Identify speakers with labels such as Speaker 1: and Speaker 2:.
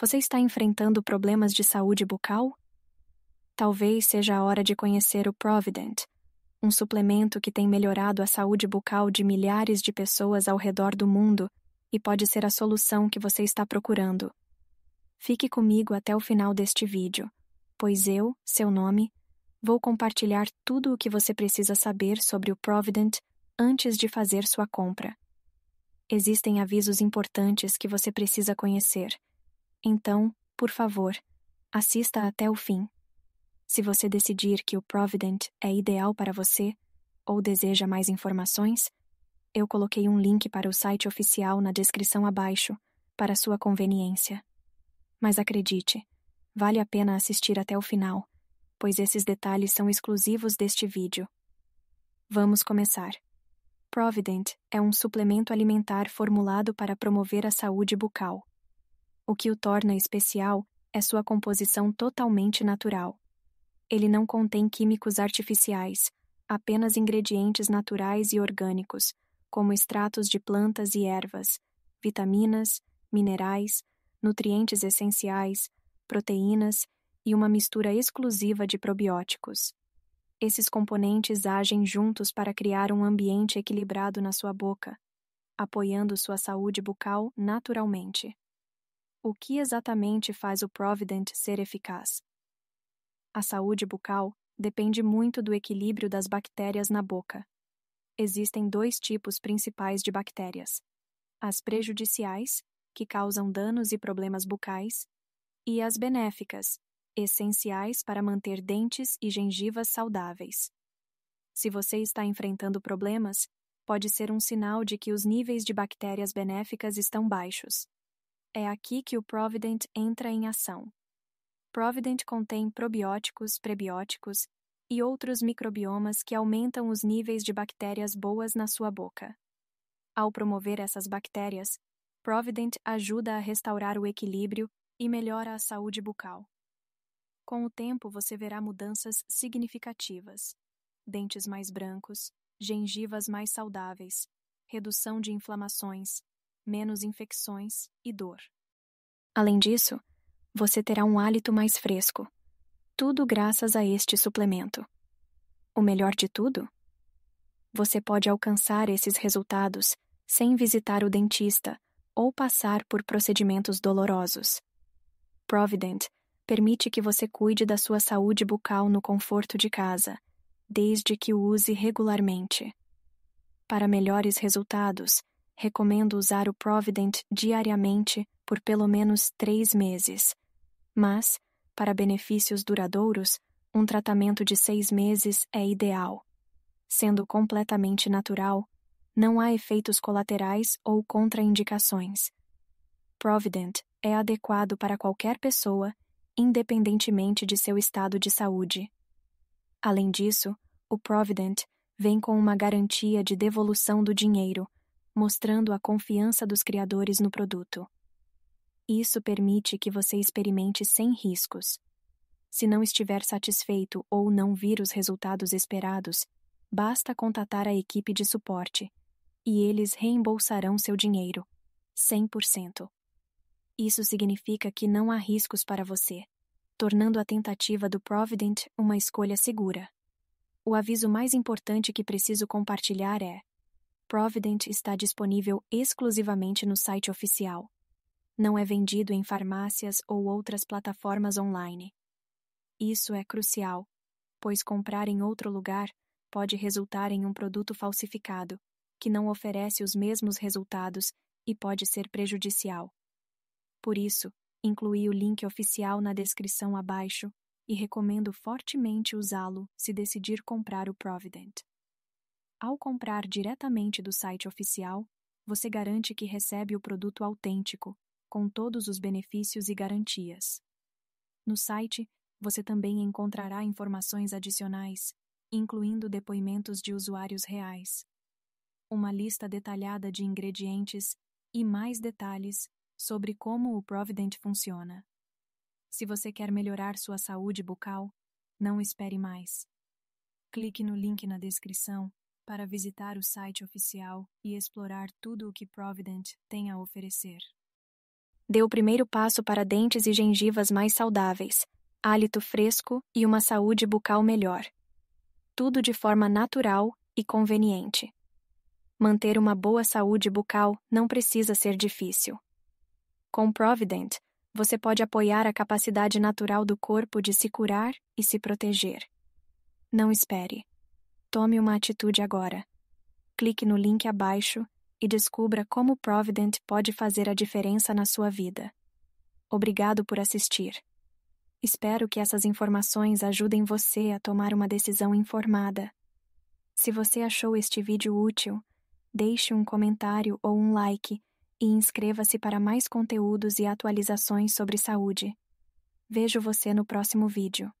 Speaker 1: Você está enfrentando problemas de saúde bucal? Talvez seja a hora de conhecer o Provident, um suplemento que tem melhorado a saúde bucal de milhares de pessoas ao redor do mundo e pode ser a solução que você está procurando. Fique comigo até o final deste vídeo, pois eu, seu nome, vou compartilhar tudo o que você precisa saber sobre o Provident antes de fazer sua compra. Existem avisos importantes que você precisa conhecer. Então, por favor, assista até o fim. Se você decidir que o Provident é ideal para você ou deseja mais informações, eu coloquei um link para o site oficial na descrição abaixo, para sua conveniência. Mas acredite, vale a pena assistir até o final, pois esses detalhes são exclusivos deste vídeo. Vamos começar. Provident é um suplemento alimentar formulado para promover a saúde bucal. O que o torna especial é sua composição totalmente natural. Ele não contém químicos artificiais, apenas ingredientes naturais e orgânicos, como extratos de plantas e ervas, vitaminas, minerais, nutrientes essenciais, proteínas e uma mistura exclusiva de probióticos. Esses componentes agem juntos para criar um ambiente equilibrado na sua boca, apoiando sua saúde bucal naturalmente. O que exatamente faz o Provident ser eficaz? A saúde bucal depende muito do equilíbrio das bactérias na boca. Existem dois tipos principais de bactérias: as prejudiciais, que causam danos e problemas bucais, e as benéficas, essenciais para manter dentes e gengivas saudáveis. Se você está enfrentando problemas, pode ser um sinal de que os níveis de bactérias benéficas estão baixos. É aqui que o Provident entra em ação. Provident contém probióticos, prebióticos e outros microbiomas que aumentam os níveis de bactérias boas na sua boca. Ao promover essas bactérias, Provident ajuda a restaurar o equilíbrio e melhora a saúde bucal. Com o tempo, você verá mudanças significativas: dentes mais brancos, gengivas mais saudáveis, redução de inflamações, menos infecções e dor. Além disso, você terá um hálito mais fresco. Tudo graças a este suplemento. O melhor de tudo? Você pode alcançar esses resultados sem visitar o dentista ou passar por procedimentos dolorosos. Provident permite que você cuide da sua saúde bucal no conforto de casa, desde que o use regularmente. Para melhores resultados, recomendo usar o Provident diariamente por pelo menos três meses. Mas, para benefícios duradouros, um tratamento de seis meses é ideal. Sendo completamente natural, não há efeitos colaterais ou contraindicações. Provident é adequado para qualquer pessoa, independentemente de seu estado de saúde. Além disso, o Provident vem com uma garantia de devolução do dinheiro mostrando a confiança dos criadores no produto. Isso permite que você experimente sem riscos. Se não estiver satisfeito ou não vir os resultados esperados, basta contatar a equipe de suporte e eles reembolsarão seu dinheiro, 100%. Isso significa que não há riscos para você, tornando a tentativa do Provident uma escolha segura. O aviso mais importante que preciso compartilhar é: Provident está disponível exclusivamente no site oficial. Não é vendido em farmácias ou outras plataformas online. Isso é crucial, pois comprar em outro lugar pode resultar em um produto falsificado, que não oferece os mesmos resultados e pode ser prejudicial. Por isso, incluí o link oficial na descrição abaixo e recomendo fortemente usá-lo se decidir comprar o Provident. Ao comprar diretamente do site oficial, você garante que recebe o produto autêntico, com todos os benefícios e garantias. No site, você também encontrará informações adicionais, incluindo depoimentos de usuários reais, uma lista detalhada de ingredientes e mais detalhes sobre como o Provident funciona. Se você quer melhorar sua saúde bucal, não espere mais. Clique no link na descrição para visitar o site oficial e explorar tudo o que Provident tem a oferecer. Dê o primeiro passo para dentes e gengivas mais saudáveis, hálito fresco e uma saúde bucal melhor. Tudo de forma natural e conveniente. Manter uma boa saúde bucal não precisa ser difícil. Com Provident, você pode apoiar a capacidade natural do corpo de se curar e se proteger. Não espere. Tome uma atitude agora. Clique no link abaixo e descubra como Provident pode fazer a diferença na sua vida. Obrigado por assistir. Espero que essas informações ajudem você a tomar uma decisão informada. Se você achou este vídeo útil, deixe um comentário ou um like e inscreva-se para mais conteúdos e atualizações sobre saúde. Vejo você no próximo vídeo.